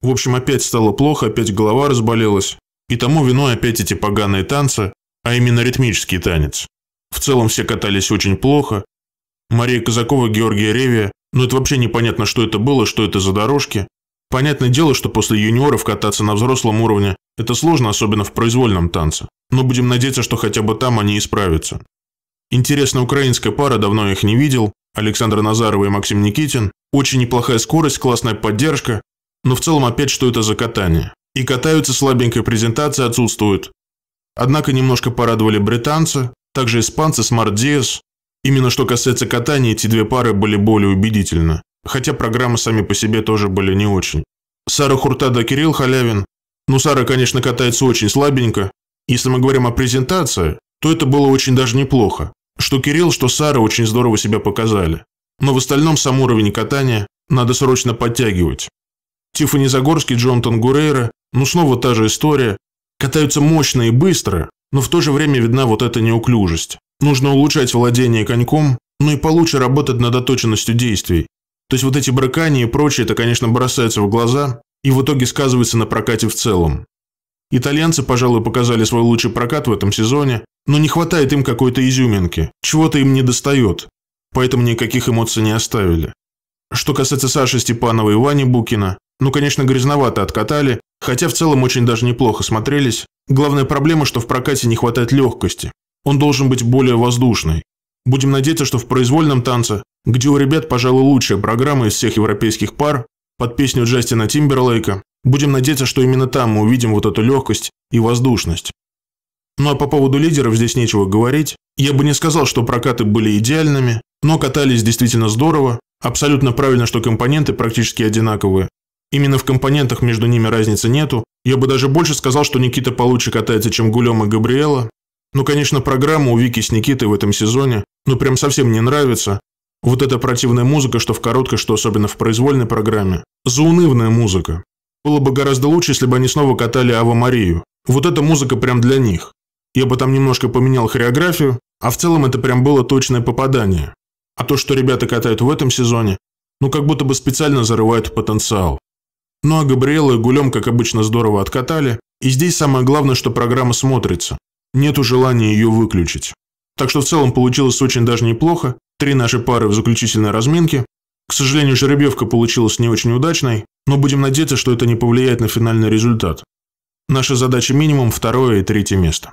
В общем, опять стало плохо, опять голова разболелась. И тому виной опять эти поганые танцы, а именно ритмический танец. В целом все катались очень плохо. Мария Казакова, Георгия Ревия. Ну это вообще непонятно, что это было, что это за дорожки. Понятное дело, что после юниоров кататься на взрослом уровне – это сложно, особенно в произвольном танце. Но будем надеяться, что хотя бы там они исправятся. Интересная украинская пара, давно их не видел, Александр Назарова и Максим Никитин. Очень неплохая скорость, классная поддержка. Но в целом опять что это за катание? И катаются слабенькая презентация отсутствует. Однако немножко порадовали британцы, также испанцы Smart Diaz. Именно что касается катания, эти две пары были более убедительны хотя программы сами по себе тоже были не очень. Сара Хуртада Кирилл Халявин. Ну, Сара, конечно, катается очень слабенько. Если мы говорим о презентации, то это было очень даже неплохо. Что Кирилл, что Сара очень здорово себя показали. Но в остальном сам уровень катания надо срочно подтягивать. Тиффани Загорский, Джонатан Гурейра, ну снова та же история. Катаются мощно и быстро, но в то же время видна вот эта неуклюжесть. Нужно улучшать владение коньком, ну и получше работать над оточенностью действий. То есть вот эти брыкания и прочее, это, конечно, бросается в глаза и в итоге сказывается на прокате в целом. Итальянцы, пожалуй, показали свой лучший прокат в этом сезоне, но не хватает им какой-то изюминки, чего-то им не достает, поэтому никаких эмоций не оставили. Что касается Саши Степанова и Вани Букина, ну, конечно, грязновато откатали, хотя в целом очень даже неплохо смотрелись. Главная проблема, что в прокате не хватает легкости. Он должен быть более воздушный. Будем надеяться, что в произвольном танце где у ребят, пожалуй, лучшая программа из всех европейских пар, под песню Джастина Тимберлейка. Будем надеяться, что именно там мы увидим вот эту легкость и воздушность. Ну а по поводу лидеров здесь нечего говорить. Я бы не сказал, что прокаты были идеальными, но катались действительно здорово. Абсолютно правильно, что компоненты практически одинаковые. Именно в компонентах между ними разницы нету. Я бы даже больше сказал, что Никита получше катается, чем Гулем и Габриэла. Ну, конечно, программа у Вики с Никитой в этом сезоне, ну прям совсем не нравится, вот эта противная музыка, что в короткой, что особенно в произвольной программе. Заунывная музыка. Было бы гораздо лучше, если бы они снова катали Ава Марию. Вот эта музыка прям для них. Я бы там немножко поменял хореографию, а в целом это прям было точное попадание. А то, что ребята катают в этом сезоне, ну как будто бы специально зарывают потенциал. Ну а Габриэла и Гулем, как обычно, здорово откатали, и здесь самое главное, что программа смотрится. Нету желания ее выключить. Так что в целом получилось очень даже неплохо, Три наши пары в заключительной разминке. К сожалению, жеребьевка получилась не очень удачной, но будем надеяться, что это не повлияет на финальный результат. Наша задача минимум – второе и третье место.